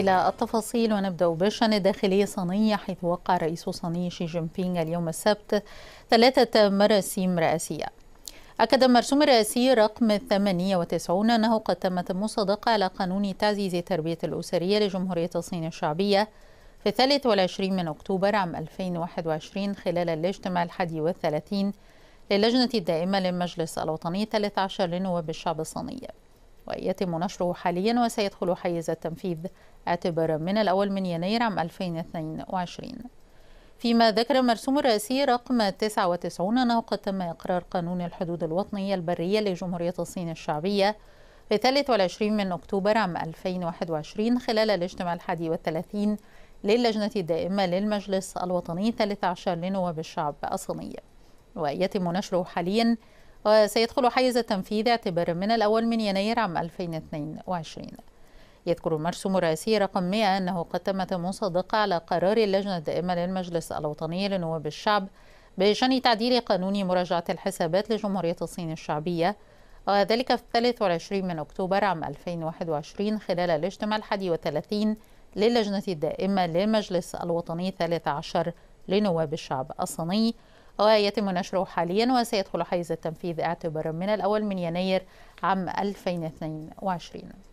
إلى التفاصيل ونبدأ بشأن الداخلية الصينية حيث وقع رئيس صيني شي جين بينغ اليوم السبت ثلاثة مراسيم رئاسية أكد المرسوم الرئاسي رقم 98 أنه قد تمت المصادقة على قانون تعزيز التربية الأسرية لجمهورية الصين الشعبية في 23 من أكتوبر عام 2021 خلال الاجتماع الحادي والثلاثين للجنة الدائمة للمجلس الوطني 13 لنواب الشعب الصيني ويتم نشره حاليا وسيدخل حيز التنفيذ اعتبارا من الأول من يناير عام 2022 فيما ذكر المرسوم الرئاسي رقم 99 أنه قد تم إقرار قانون الحدود الوطنية البرية لجمهورية الصين الشعبية في 23 من أكتوبر عام 2021 خلال الاجتماع الحادي والثلاثين للجنة الدائمة للمجلس الوطني 13 لنواب الشعب الصيني ويتم نشره حالياً وسيدخل آه، حيز التنفيذ اعتبارا من الأول من يناير عام 2022 يذكر المرسوم الرئاسي رقم 100 أنه قد تمت مصادقة على قرار اللجنة الدائمة للمجلس الوطني لنواب الشعب بشأن تعديل قانون مراجعة الحسابات لجمهورية الصين الشعبية وذلك آه، في 23 من أكتوبر عام 2021 خلال الاجتماع الحادي للجنة الدائمة للمجلس الوطني 13 لنواب الشعب الصيني ويتم نشره حاليا وسيدخل حيز التنفيذ اعتبارا من الأول من يناير عام 2022